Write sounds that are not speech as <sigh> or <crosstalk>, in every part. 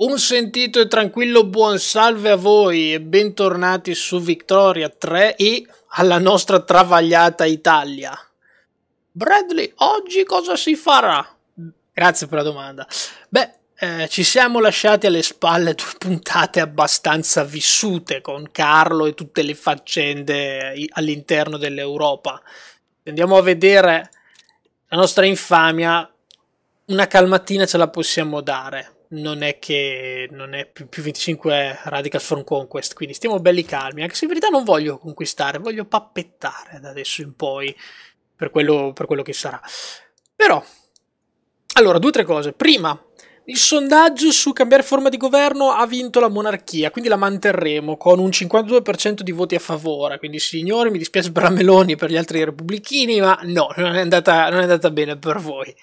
Un sentito e tranquillo buon salve a voi e bentornati su Victoria 3 e alla nostra travagliata Italia. Bradley, oggi cosa si farà? Grazie per la domanda. Beh, eh, ci siamo lasciati alle spalle due <laughs> puntate abbastanza vissute con Carlo e tutte le faccende eh, all'interno dell'Europa. Andiamo a vedere la nostra infamia. Una calmatina ce la possiamo dare non è che non è più, più 25 Radical Front Conquest, quindi stiamo belli calmi, anche se in verità non voglio conquistare, voglio pappettare da adesso in poi, per quello, per quello che sarà. Però, allora, due o tre cose. Prima, il sondaggio su cambiare forma di governo ha vinto la monarchia, quindi la manterremo con un 52% di voti a favore. Quindi, signori, mi dispiace per la Meloni e per gli altri repubblichini, ma no, non è andata, non è andata bene per voi.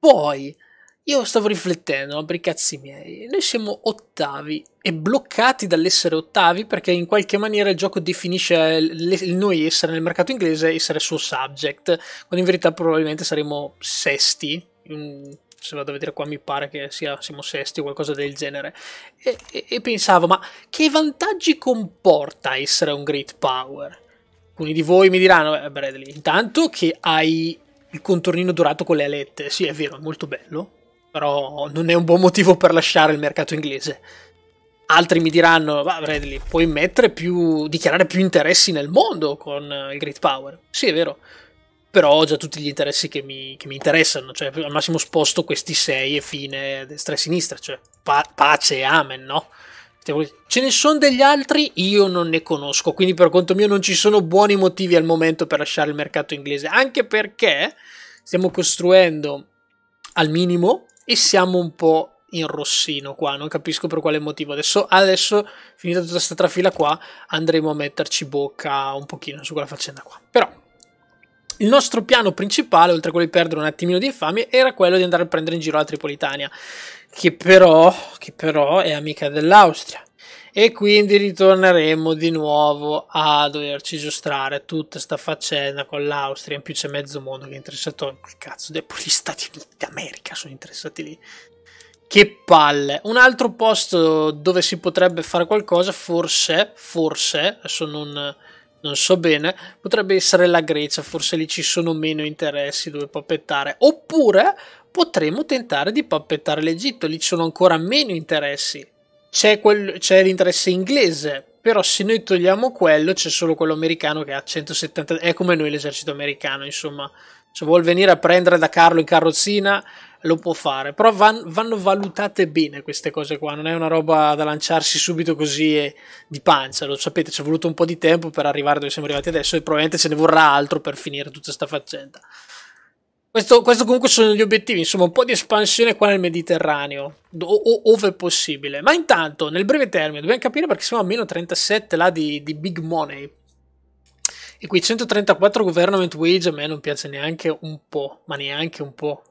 Poi, io stavo riflettendo, per i cazzi miei, noi siamo ottavi e bloccati dall'essere ottavi perché in qualche maniera il gioco definisce il noi essere nel mercato inglese essere suo subject, quando in verità probabilmente saremo sesti, mm, se vado a vedere qua mi pare che sia, siamo sesti o qualcosa del genere, e, e, e pensavo ma che vantaggi comporta essere un great power? Alcuni di voi mi diranno, eh, Bradley, intanto che hai il contornino dorato con le alette, sì è vero, è molto bello, però non è un buon motivo per lasciare il mercato inglese. Altri mi diranno, va Bradley, puoi mettere più, dichiarare più interessi nel mondo con eh, il Great Power. Sì, è vero, però ho già tutti gli interessi che mi, che mi interessano, cioè al massimo sposto questi sei e fine destra e sinistra, cioè pa- pace e amen, no? Ce ne sono degli altri, io non ne conosco, quindi per conto mio non ci sono buoni motivi al momento per lasciare il mercato inglese, anche perché stiamo costruendo al minimo e siamo un po' in rossino qua, non capisco per quale motivo. Adesso, adesso finita tutta questa trafila qua, andremo a metterci bocca un pochino su quella faccenda qua. Però il nostro piano principale, oltre a quello di perdere un attimino di infamia, era quello di andare a prendere in giro la Tripolitania, che però, che però è amica dell'Austria e quindi ritorneremo di nuovo a doverci giostrare tutta sta faccenda con l'Austria in più c'è mezzo mondo che è interessato quel cazzo gli Stati Uniti d'America sono interessati lì che palle un altro posto dove si potrebbe fare qualcosa forse forse adesso non, non so bene potrebbe essere la Grecia forse lì ci sono meno interessi dove pappettare oppure potremmo tentare di pappettare l'Egitto lì ci sono ancora meno interessi c'è, quel, c'è l'interesse inglese, però se noi togliamo quello c'è solo quello americano che ha 170 è come noi l'esercito americano insomma se vuol venire a prendere da Carlo in carrozzina lo può fare però van, vanno valutate bene queste cose qua non è una roba da lanciarsi subito così e, di pancia lo sapete ci è voluto un po' di tempo per arrivare dove siamo arrivati adesso e probabilmente ce ne vorrà altro per finire tutta questa faccenda questo, questo, comunque sono gli obiettivi, insomma un po' di espansione qua nel Mediterraneo, o, ove possibile. Ma intanto, nel breve termine, dobbiamo capire perché siamo a meno 37 là di, di big money. E qui 134 government wage a me non piace neanche un po', ma neanche un po'.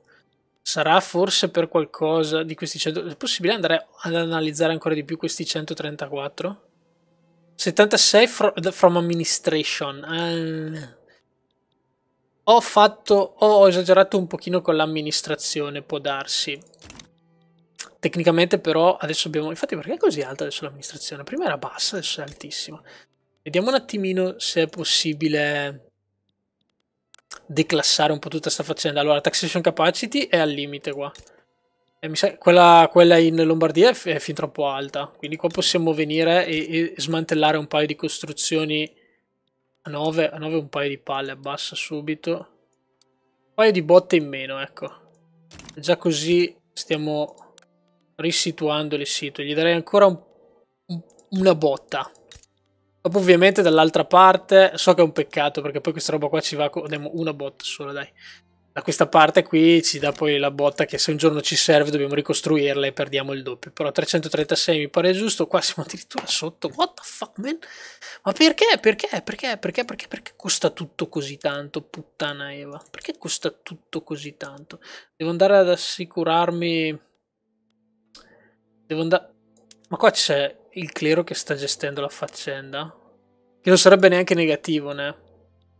Sarà forse per qualcosa di questi 100... È possibile andare ad analizzare ancora di più questi 134? 76 from administration. Uh ho fatto, ho esagerato un pochino con l'amministrazione, può darsi. Tecnicamente però adesso abbiamo, infatti perché è così alta adesso l'amministrazione? Prima era bassa, adesso è altissima. Vediamo un attimino se è possibile declassare un po' tutta questa faccenda. Allora, taxation capacity è al limite qua. E mi sa quella, quella in Lombardia è, fin troppo alta, quindi qua possiamo venire e, e smantellare un paio di costruzioni 9, a 9 un paio di palle abbassa subito. Un paio di botte in meno, ecco. Già così stiamo risituando il sito. Gli darei ancora un, un, una botta. Dopo ovviamente dall'altra parte, so che è un peccato perché poi questa roba qua ci va con una botta solo, dai da questa parte qui ci dà poi la botta che se un giorno ci serve dobbiamo ricostruirla e perdiamo il doppio però 336 mi pare giusto qua siamo addirittura sotto what the fuck man ma perché perché perché perché perché perché costa tutto così tanto puttana Eva perché costa tutto così tanto devo andare ad assicurarmi devo andare ma qua c'è il clero che sta gestendo la faccenda che non sarebbe neanche negativo ne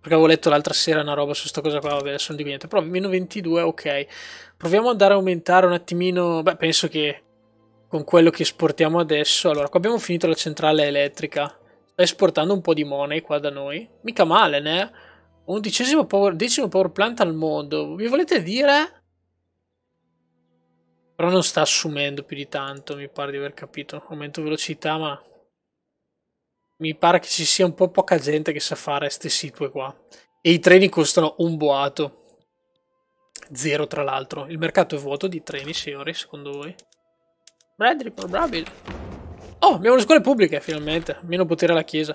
perché avevo letto l'altra sera una roba su questa cosa qua, vabbè, adesso non dico niente. Però meno 22, ok. Proviamo ad andare a aumentare un attimino. Beh, penso che con quello che esportiamo adesso. Allora, qua abbiamo finito la centrale elettrica. Sta esportando un po' di money qua da noi. Mica male, ne? Undicesimo power, decimo power plant al mondo. Mi volete dire? Però non sta assumendo più di tanto, mi pare di aver capito. Aumento velocità, ma mi pare che ci sia un po' poca gente che sa fare queste situe qua. E i treni costano un boato. Zero, tra l'altro. Il mercato è vuoto di treni, signori, secondo voi? Bradley, probabile. Oh, abbiamo le scuole pubbliche, finalmente. Meno potere alla chiesa.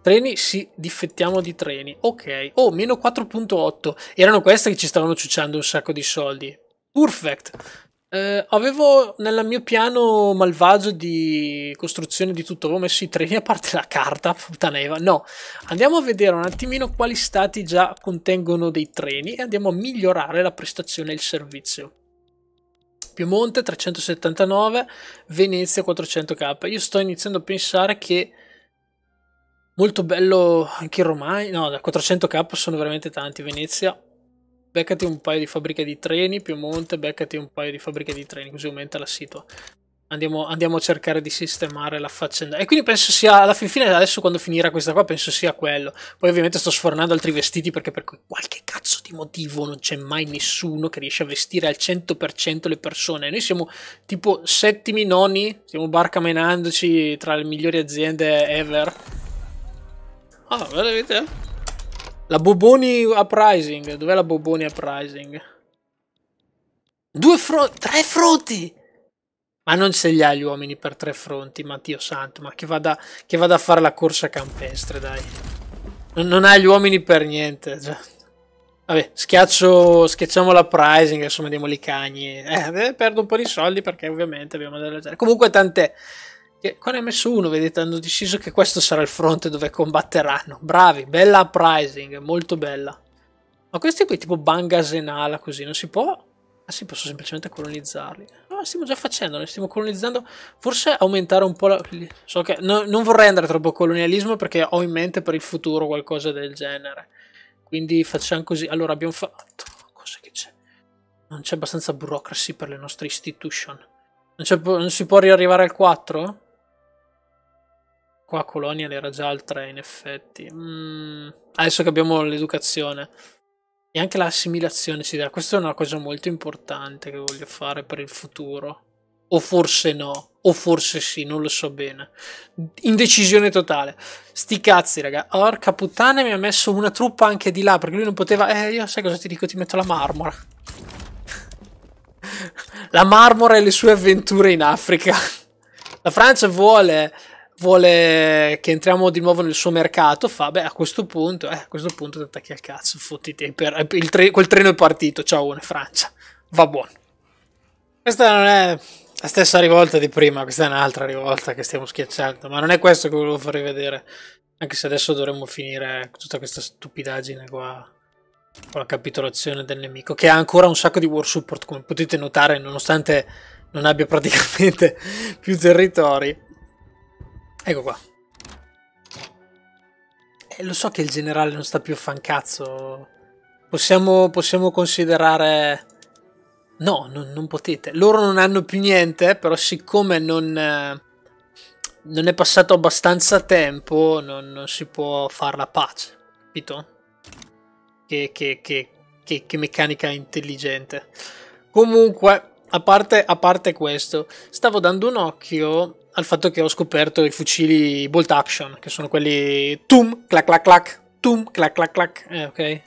Treni, sì, difettiamo di treni. Ok. Oh, meno 4.8. Erano queste che ci stavano ciucciando un sacco di soldi. Perfect. Eh, avevo nel mio piano malvagio di costruzione di tutto, avevo messo i treni a parte la carta, puttaneva. No, andiamo a vedere un attimino quali stati già contengono dei treni e andiamo a migliorare la prestazione e il servizio. Piemonte 379, Venezia 400k. Io sto iniziando a pensare che molto bello anche i romani, no, da 400k sono veramente tanti, Venezia beccati un paio di fabbriche di treni, Piemonte, beccati un paio di fabbriche di treni, così aumenta la situa. Andiamo, andiamo, a cercare di sistemare la faccenda. E quindi penso sia, alla fin fine, adesso quando finirà questa qua, penso sia quello. Poi ovviamente sto sfornando altri vestiti perché per qualche cazzo di motivo non c'è mai nessuno che riesce a vestire al 100% le persone. Noi siamo tipo settimi, noni, stiamo barcamenandoci tra le migliori aziende ever. Ah, vedete? La Boboni Uprising. Dov'è la Boboni Uprising? Due fronti. Tre fronti! Ma non se li ha gli uomini per tre fronti, ma Dio santo. Ma che vada, che vada a fare la corsa campestre, dai. Non, non ha gli uomini per niente. Cioè. Vabbè, schiaccio, schiacciamo la pricing, insomma, mandiamo i cagni. Eh, eh, perdo un po' di soldi perché ovviamente abbiamo delle... Comunque tant'è. Con messo uno, vedete hanno deciso che questo sarà il fronte dove combatteranno. Bravi, bella uprising, molto bella. Ma questi qui tipo Bangasenala così, non si può? Ah sì, posso semplicemente colonizzarli. No, stiamo già facendo, ne stiamo colonizzando. Forse aumentare un po' la... So che no, non vorrei andare troppo colonialismo perché ho in mente per il futuro qualcosa del genere. Quindi facciamo così. Allora abbiamo fatto... Cosa che c'è? Non c'è abbastanza burocracy per le nostre institution. Non, non si può riarrivare al 4? Qua Colonial era già al 3 in effetti. Mm, adesso che abbiamo l'educazione. E anche l'assimilazione ci dà. Questa è una cosa molto importante che voglio fare per il futuro. O forse no. O forse sì, non lo so bene. Indecisione totale. Sti cazzi, raga. Orca puttana mi ha messo una truppa anche di là. Perché lui non poteva... Eh, io sai cosa ti dico? Ti metto la marmora. <laughs> la marmora e le sue avventure in Africa. <laughs> La Francia vuole vuole che entriamo di nuovo nel suo mercato, fa, beh, a questo punto, eh, a questo punto ti attacchi al cazzo, fottiti, per, eh, tre, quel treno è partito, ciao, una Francia, va buono. Questa non è la stessa rivolta di prima, questa è un'altra rivolta che stiamo schiacciando, ma non è questo che volevo farvi vedere, anche se adesso dovremmo finire tutta questa stupidaggine qua con la capitolazione del nemico, che ha ancora un sacco di war support, come potete notare, nonostante non abbia praticamente <laughs> più territori Ecco qua. Eh, lo so che il generale non sta più a fancazzo. Possiamo, possiamo considerare... No, non, non, potete. Loro non hanno più niente, però siccome non, eh, non è passato abbastanza tempo, non, non si può fare la pace. Capito? Che, che, che, che, che meccanica intelligente. Comunque, a parte, a parte questo, stavo dando un occhio al fatto che ho scoperto i fucili bolt action, che sono quelli tum, clac clac clac, tum, clac clac clac, eh, ok?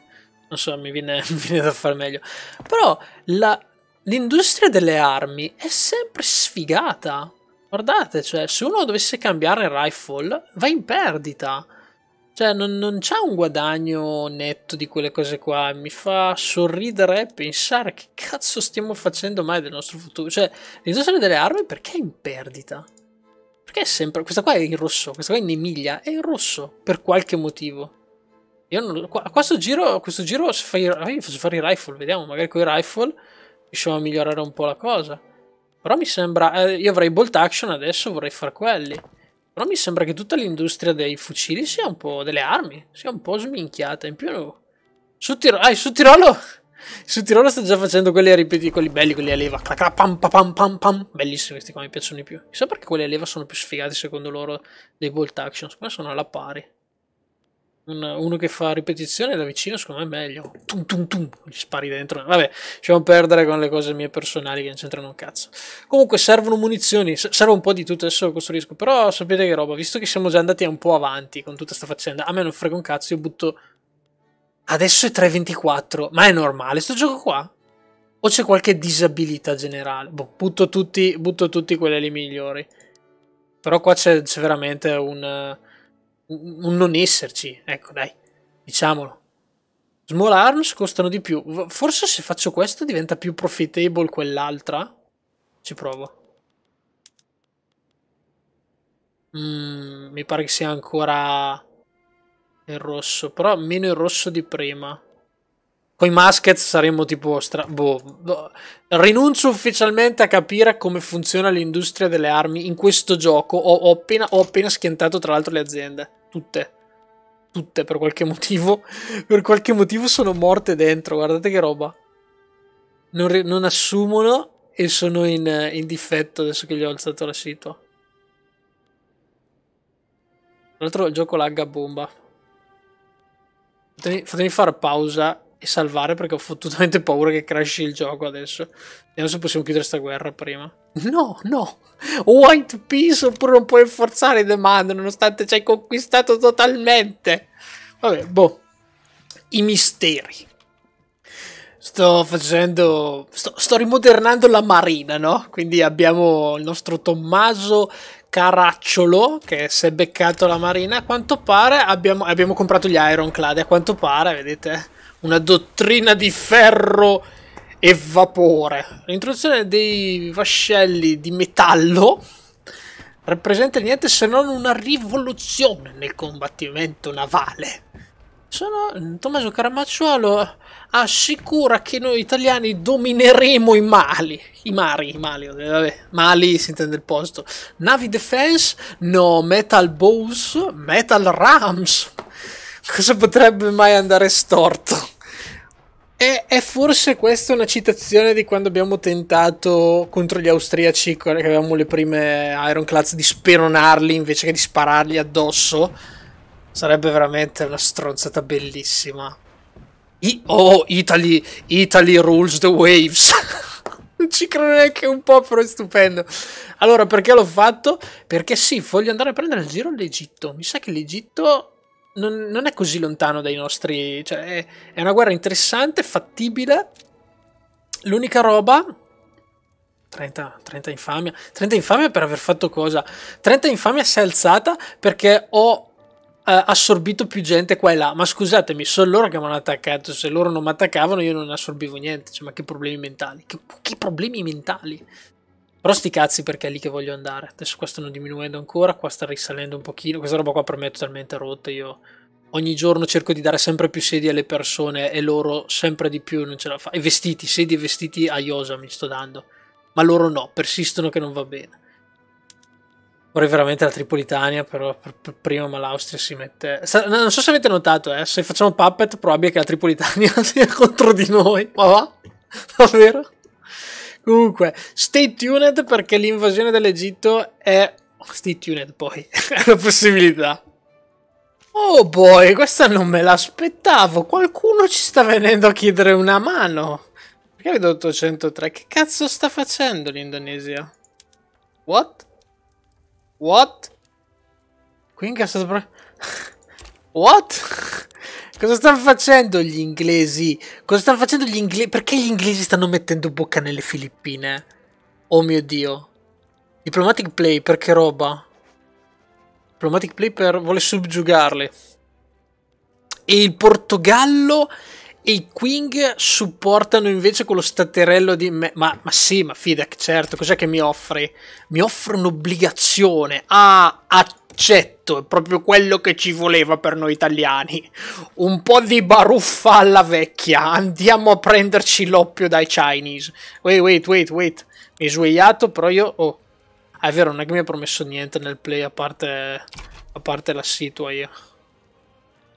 Non so, mi viene, <laughs> mi viene da far meglio. Però la, l'industria delle armi è sempre sfigata. Guardate, cioè, se uno dovesse cambiare il rifle, va in perdita. Cioè, non, non c'è un guadagno netto di quelle cose qua. Mi fa sorridere e pensare che cazzo stiamo facendo mai del nostro futuro. Cioè, l'industria delle armi perché è in perdita? Perché è sempre... Questa qua è in rosso, questa qua è in Emilia, è in rosso, per qualche motivo. Io non, a questo giro, a questo giro faccio fare i rifle, vediamo, magari con i rifle riusciamo a migliorare un po' la cosa. Però mi sembra, eh, io avrei bolt action adesso, vorrei far quelli. Però mi sembra che tutta l'industria dei fucili sia un po', delle armi, sia un po' sminchiata. In più, su, Tir ah, su Tirolo... Su Tirolo sta già facendo quelli a ripeti, quelli belli, quelli a leva. Clacra, pam, pam, pam, pam. Bellissimi questi qua, mi piacciono di più. Chissà perché quelli a leva sono più sfigati secondo loro dei bolt action. Secondo me sono alla pari. uno che fa ripetizione da vicino secondo me è meglio. Tum, tum, tum. Gli spari dentro. Vabbè, lasciamo perdere con le cose mie personali che non c'entrano un cazzo. Comunque servono munizioni, serve un po' di tutto. Adesso lo costruisco. Però sapete che roba, visto che siamo già andati un po' avanti con tutta questa faccenda, a me non frega un cazzo, io butto Adesso è 3.24, ma è normale sto gioco qua? O c'è qualche disabilità generale? Boh, butto tutti, butto tutti quelli migliori. Però qua c'è, veramente un, un non esserci, ecco dai, diciamolo. Small arms costano di più. Forse se faccio questo diventa più profitable quell'altra. Ci provo. Mm, mi pare che sia ancora il rosso, però meno il rosso di prima. Con i muskets saremmo tipo... Stra- boh, boh. Rinuncio ufficialmente a capire come funziona l'industria delle armi in questo gioco. Ho, ho, appena, ho appena schiantato tra l'altro le aziende. Tutte. Tutte per qualche motivo. <laughs> per qualche motivo sono morte dentro. Guardate che roba. Non, non assumono e sono in, in difetto adesso che gli ho alzato la situa. Tra l'altro il gioco lagga bomba. Fatemi, fatemi fare pausa e salvare perché ho fottutamente paura che crashi il gioco adesso. Vediamo se possiamo chiudere sta guerra prima. No, no! White Peace oppure non puoi forzare The Man nonostante ci hai conquistato totalmente. Vabbè, boh. I misteri. Sto facendo... Sto, sto rimodernando la marina, no? Quindi abbiamo il nostro Tommaso Caracciolo che si è beccato la marina. A quanto pare abbiamo, abbiamo comprato gli Ironclad. A quanto pare, vedete, una dottrina di ferro e vapore. L'introduzione dei vascelli di metallo rappresenta niente se non una rivoluzione nel combattimento navale. Sono Tommaso Caramacciolo assicura che noi italiani domineremo i mali. I mari, i mali, eh, vabbè, mali si intende il posto. Navy Defense? No, Metal Bows? Metal Rams? Cosa potrebbe mai andare storto? E è forse questa una citazione di quando abbiamo tentato contro gli austriaci, che avevamo le prime Ironclads, di speronarli invece che di sparargli addosso? Sarebbe veramente una stronzata bellissima. I oh, Italy, Italy rules the waves. <laughs> non ci credo neanche un po', però è stupendo. Allora, perché l'ho fatto? Perché sì, voglio andare a prendere il giro l'Egitto. Mi sa che l'Egitto non, non, è così lontano dai nostri... Cioè, è, è una guerra interessante, fattibile. L'unica roba... 30, 30 infamia. 30 infamia per aver fatto cosa? 30 infamia si è alzata perché ho eh, assorbito più gente qua e là. Ma scusatemi, sono loro che mi hanno attaccato. Se loro non mi attaccavano, io non assorbivo niente. Cioè, ma che problemi mentali? Che, che problemi mentali? Però sti cazzi perché è lì che voglio andare. Adesso qua stanno diminuendo ancora, qua sta risalendo un pochino. Questa roba qua per me è totalmente rotta. Io ogni giorno cerco di dare sempre più sedi alle persone e loro sempre di più non ce la fa. E vestiti, sedi e vestiti a Iosa mi sto dando. Ma loro no, persistono che non va bene. Vorrei veramente la Tripolitania, però per, per prima ma l'Austria si mette... Non so se avete notato, eh, se facciamo puppet probabile che la Tripolitania <laughs> sia contro di noi, ma va? Davvero? Comunque, stay tuned perché l'invasione dell'Egitto è... Stay tuned poi, <laughs> è una possibilità. Oh boy, questa non me l'aspettavo, qualcuno ci sta venendo a chiedere una mano. Perché vedo 803? Che cazzo sta facendo l'Indonesia? What? What? Qui in sopra... What? Cosa stanno facendo gli inglesi? Cosa stanno facendo gli inglesi? Perché gli inglesi stanno mettendo bocca nelle Filippine? Oh mio dio. Diplomatic play, perché roba? Diplomatic play per... vuole subgiugarli. E il Portogallo e i Queen supportano invece quello statterello di me. Ma, ma sì, ma Fidek, certo, cos'è che mi offri? Mi offre un'obbligazione. Ah, accetto, è proprio quello che ci voleva per noi italiani. Un po' di baruffa alla vecchia. Andiamo a prenderci l'oppio dai Chinese. Wait, wait, wait, wait. Mi svegliato, però io... Oh, è vero, non è che mi ha promesso niente nel play, a parte, a parte la situa io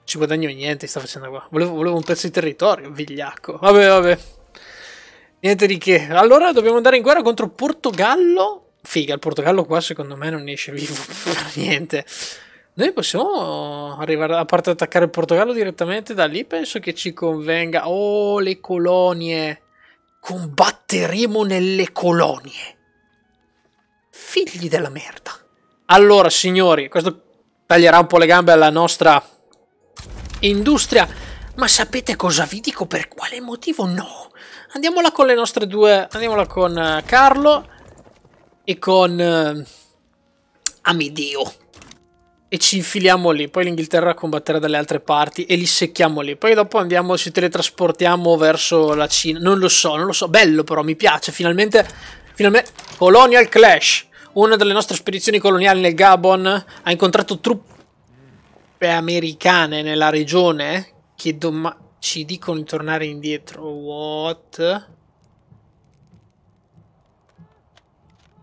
ci guadagno niente, sta facendo qua. Volevo, volevo un pezzo di territorio, vigliacco. Vabbè, vabbè. Niente di che. Allora dobbiamo andare in guerra contro Portogallo. Figa, il Portogallo qua secondo me non esce vivo <laughs> per niente. Noi possiamo arrivare a parte attaccare il Portogallo direttamente da lì, penso che ci convenga. Oh, le colonie. Combatteremo nelle colonie. Figli della merda. Allora, signori, questo taglierà un po' le gambe alla nostra industria. Ma sapete cosa vi dico? Per quale motivo no? Andiamola con le nostre due... Andiamola con eh, Carlo e con eh, Amedeo. E ci infiliamo lì. Poi l'Inghilterra combatterà dalle altre parti e li secchiamo lì. Poi dopo andiamo, ci teletrasportiamo verso la Cina. Non lo so, non lo so. Bello però, mi piace. Finalmente... Finalmente... Colonial Clash! Una delle nostre spedizioni coloniali nel Gabon ha incontrato truppe americane nella regione che doma- ci dicono di tornare indietro. What?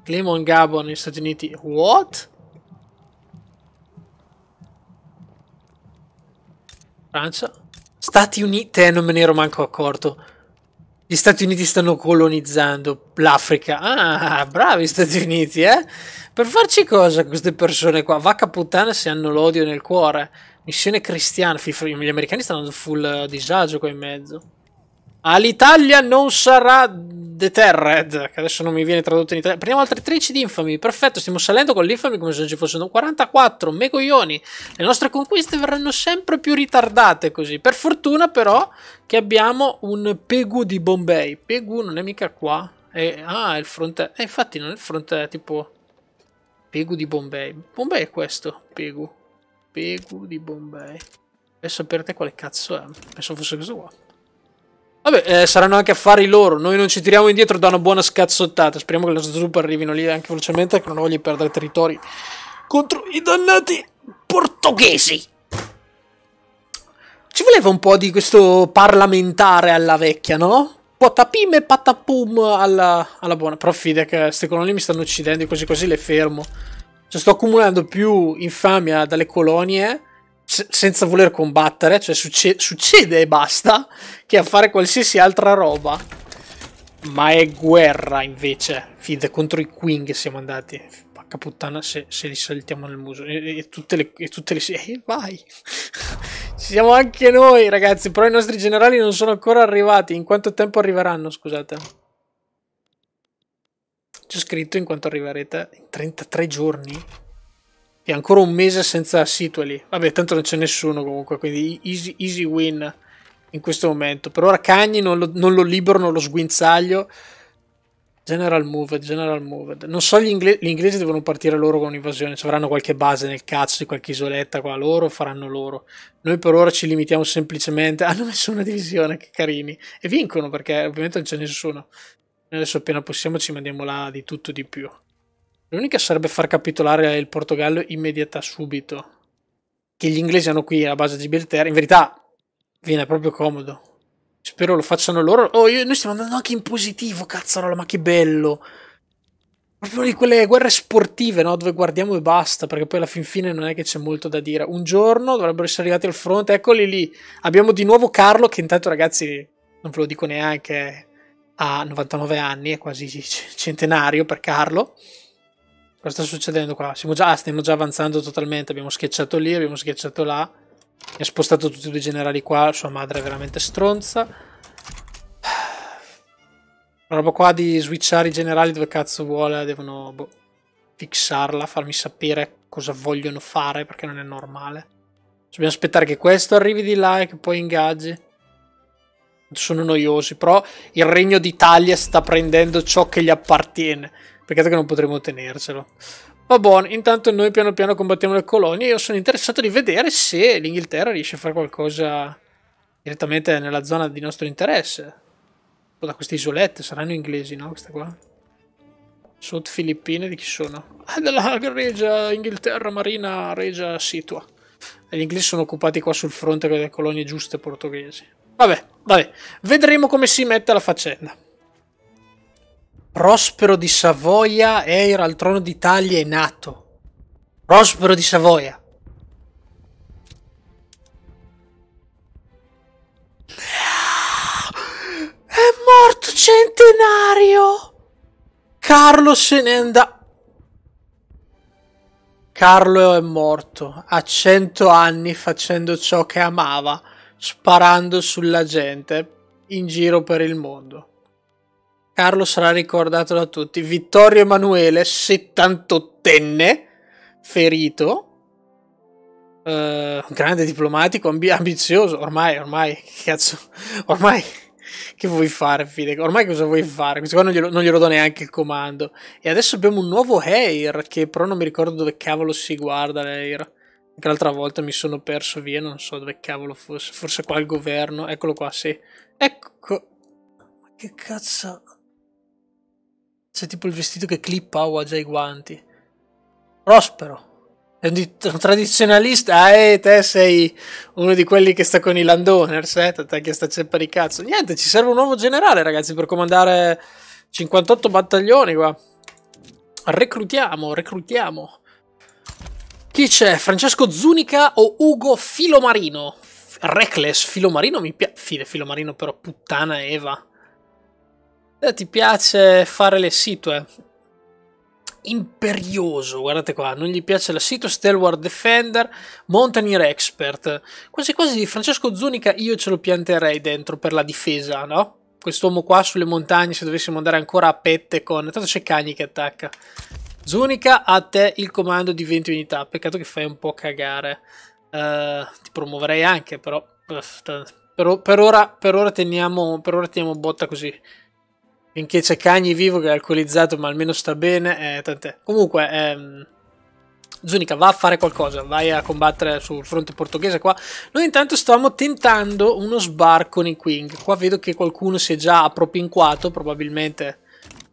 Clemon Gabon negli Stati Uniti. What? Francia? Stati Uniti? Eh, non me ne ero manco accorto gli Stati Uniti stanno colonizzando l'Africa. Ah, bravi Stati Uniti, eh? Per farci cosa queste persone qua? Vacca puttana se hanno l'odio nel cuore. Missione cristiana. Gli americani stanno full disagio qua in mezzo. All'Italia non sarà Deterred, che adesso non mi viene tradotto in italiano. Prendiamo altre 13 di Infamy, perfetto, stiamo salendo con l'Infamy come se non ci fossero 44, megoglioni. Le nostre conquiste verranno sempre più ritardate così. Per fortuna però che abbiamo un Pegu di Bombay. Pegu non è mica qua. È, ah, è il fronte... Eh, infatti non è il fronte, è tipo... Pegu di Bombay. Bombay è questo, Pegu. Pegu di Bombay. Adesso per te quale cazzo è? Penso fosse questo qua. Vabbè, eh, saranno anche affari loro. Noi non ci tiriamo indietro da una buona scazzottata. Speriamo che le Zupa arrivino lì anche velocemente. Che non voglio perdere territori contro i dannati portoghesi. Ci voleva un po' di questo parlamentare alla vecchia, no? e patapum alla, alla buona. Però fide che queste colonie mi stanno uccidendo. Così così le fermo. Cioè, sto accumulando più infamia dalle colonie senza voler combattere, cioè succe- succede e basta, che a fare qualsiasi altra roba. Ma è guerra invece, Fid, contro i Queen che siamo andati. Pacca puttana se, se li saltiamo nel muso. E, e tutte le... E tutte le eh, vai! <laughs> Ci siamo anche noi ragazzi, però i nostri generali non sono ancora arrivati. In quanto tempo arriveranno, scusate? C'è scritto in quanto arriverete in 33 giorni? e ancora un mese senza Situeli. Vabbè, tanto non c'è nessuno comunque, quindi easy, easy, win in questo momento. Per ora Cagni non lo, non lo liberano, lo sguinzaglio. General Moved, General Moved. Non so, gli, ingle gli, inglesi devono partire loro con un'invasione. Ci avranno qualche base nel cazzo di qualche isoletta qua loro, faranno loro. Noi per ora ci limitiamo semplicemente. <laughs> Hanno messo una divisione, che carini. E vincono perché ovviamente non c'è nessuno. Adesso appena possiamo ci mandiamo là di tutto di più. L'unica sarebbe far capitolare il Portogallo immediata subito. Che gli inglesi hanno qui la base di Gibraltar. In verità, viene proprio comodo. Spero lo facciano loro. Oh, io, noi stiamo andando anche in positivo, cazzarola, ma che bello! Proprio di quelle guerre sportive, no? Dove guardiamo e basta, perché poi alla fin fine non è che c'è molto da dire. Un giorno dovrebbero essere arrivati al fronte, eccoli lì. Abbiamo di nuovo Carlo, che intanto, ragazzi, non ve lo dico neanche, ha eh, 99 anni, è quasi centenario per Carlo. Cosa sta succedendo qua? Già, ah, stiamo già avanzando totalmente. Abbiamo schiacciato lì, abbiamo schiacciato là. Mi ha spostato tutti i generali qua. Sua madre è veramente stronza. La roba qua di switchare i generali dove cazzo vuole. Devono boh, fixarla, farmi sapere cosa vogliono fare perché non è normale. Dobbiamo aspettare che questo arrivi di là e che poi ingaggi. Sono noiosi, però il Regno d'Italia sta prendendo ciò che gli appartiene. Peccato che non potremo tenercelo. Ma buono, intanto noi piano piano combattiamo le colonie. Io sono interessato di vedere se l'Inghilterra riesce a fare qualcosa direttamente nella zona di nostro interesse. O da queste isolette, saranno inglesi, no? Queste qua. Sud Filippine di chi sono? Ah, della regia Inghilterra Marina Regia Situa. E gli inglesi sono occupati qua sul fronte con le colonie giuste portoghesi. Vabbè, vabbè, vedremo come si mette la faccenda. Prospero di Savoia era al trono d'Italia e nato. Prospero di Savoia. È morto centenario. Carlo se ne andato. Carlo è morto a cento anni facendo ciò che amava, sparando sulla gente in giro per il mondo. Carlo sarà ricordato da tutti. Vittorio Emanuele, 78enne, ferito. Uh, grande diplomatico, amb- ambizioso. Ormai, ormai, che cazzo, ormai che vuoi fare, Fidek? Ormai cosa vuoi fare? Questo qua non glielo, non glielo, do neanche il comando. E adesso abbiamo un nuovo Heir, che però non mi ricordo dove cavolo si guarda l'Heir. Anche l'altra volta mi sono perso via, non so dove cavolo fosse. Forse qua il governo. Eccolo qua, sì. Ecco. Ma che cazzo... C'è tipo il vestito che clippa o ha già i guanti. Prospero. È un, di- un tradizionalista. Ah, eh, te sei uno di quelli che sta con i landowners, eh? Te che sta ceppa di cazzo. Niente, ci serve un nuovo generale, ragazzi, per comandare 58 battaglioni qua. Reclutiamo, reclutiamo. Chi c'è? Francesco Zunica o Ugo Filomarino? Reckless, Filomarino mi piace. Fine, Filomarino però, puttana Eva. Eh, ti piace fare le situe? imperioso, guardate qua, non gli piace la sito, Stalwart Defender, Mountaineer Expert. Quasi quasi di Francesco Zunica io ce lo pianterei dentro per la difesa, no? Quest'uomo qua sulle montagne, se dovessimo andare ancora a pette con... Tanto c'è Cagni che attacca. Zunica, a te il comando di 20 unità, peccato che fai un po' cagare. Uh, ti promuoverei anche, però... Eh, per, per, ora, per, ora teniamo, per ora teniamo botta così. Finché c'è Cagni vivo che è alcolizzato, ma almeno sta bene, eh, tant'è. Comunque, ehm, Zunica, va a fare qualcosa, vai a combattere sul fronte portoghese qua. Noi intanto stavamo tentando uno sbarco nei Queen. Qua vedo che qualcuno si è già appropinquato, probabilmente.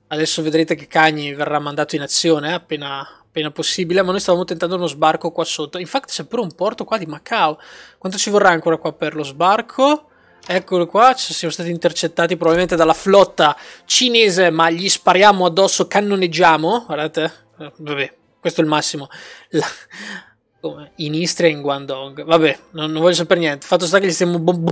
Adesso vedrete che Cagni verrà mandato in azione eh, appena, appena possibile, ma noi stavamo tentando uno sbarco qua sotto. Infatti c'è pure un porto qua di Macao. Quanto ci vorrà ancora qua per lo sbarco? Eccolo qua, siamo stati intercettati probabilmente dalla flotta cinese, ma gli spariamo addosso, cannoneggiamo. Guardate, vabbè, questo è il massimo. La... In Istria e in Guangdong. Vabbè, non, non, voglio sapere niente. Fatto sta che gli stiamo bom-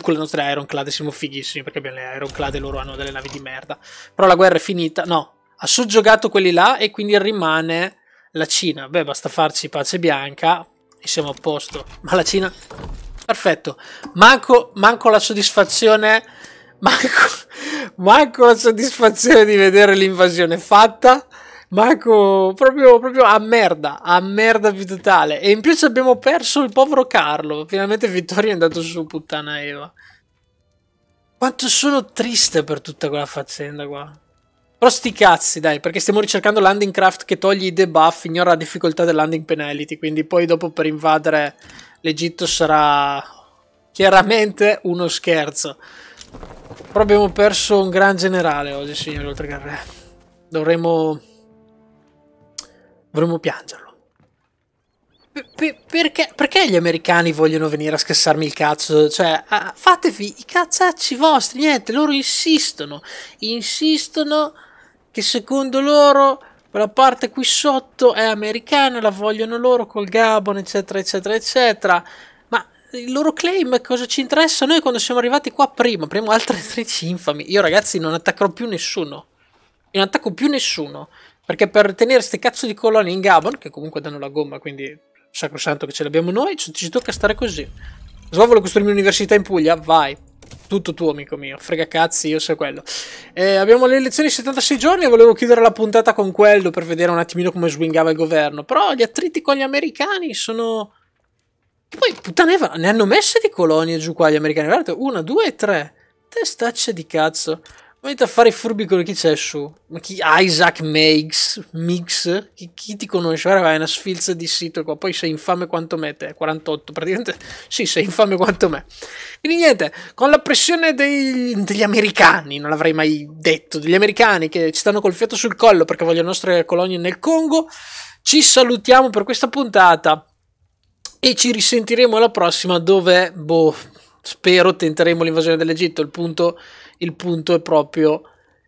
con le nostre Ironclad. Siamo fighissimi perché abbiamo le Ironclad e loro hanno delle navi di merda. Però la guerra è finita. No, ha soggiogato quelli là e quindi rimane la Cina. Beh, basta farci pace bianca e siamo a posto. Ma la Cina Perfetto. Manco, manco la soddisfazione... Manco, manco la soddisfazione di vedere l'invasione fatta. Manco proprio, proprio, a merda, a merda più totale. E in più abbiamo perso il povero Carlo. Finalmente Vittorio è andato su puttana Eva. Quanto sono triste per tutta quella faccenda qua. Però sti cazzi, dai, perché stiamo ricercando landing craft che toglie i debuff, ignora la difficoltà del landing penalty, quindi poi dopo per invadere l'Egitto sarà chiaramente uno scherzo. Però abbiamo perso un gran generale oggi, signore oltre che il re. Dovremmo... Dovremmo piangerlo. P perché, perché, gli americani vogliono venire a scassarmi il cazzo? Cioè, fatevi i cazzacci vostri, niente, loro insistono, insistono che secondo loro quella parte qui sotto è americana, la vogliono loro col Gabon, eccetera, eccetera, eccetera. Ma il loro claim cosa ci interessa? Noi quando siamo arrivati qua prima, prima altre attrici <laughs> infami. Io ragazzi non attaccherò più nessuno. Io non attacco più nessuno. Perché per tenere queste cazzo di colonie in Gabon, che comunque danno la gomma, quindi sacrosanto che ce l'abbiamo noi, ci, tocca stare così. Svolvo costruirmi un'università in Puglia? Vai tutto tuo, amico mio. Frega cazzi, io so quello. Eh, abbiamo le elezioni 76 giorni e volevo chiudere la puntata con quello per vedere un attimino come swingava il governo. Però gli attriti con gli americani sono. E poi, puttaneva, ne hanno messe di colonie giù qua gli americani. Guardate, una, due e tre. Testacce di cazzo. Venite a fare i furbi con chi c'è su. Ma chi Isaac Makes Mix? Chi, chi ti conosce? Guarda, vai, una sfilza di sito qua. Poi sei infame quanto me, te. 48, praticamente. <laughs> Sì, sei infame quanto me. Quindi niente, con la pressione dei, degli americani, non l'avrei mai detto, degli americani che ci stanno col fiato sul collo perché vogliono nostre colonie nel Congo. Ci salutiamo per questa puntata e ci risentiremo alla prossima dove, boh, spero tenteremo l'invasione dell'Egitto. Il punto il punto è proprio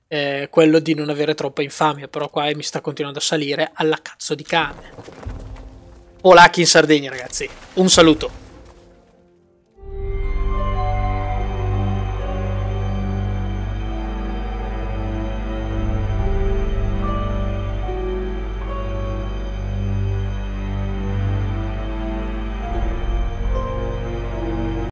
eh, quello di non avere troppa infamia, però qua mi sta continuando a salire alla cazzo di cane. Polacchi in Sardegna, ragazzi. Un saluto.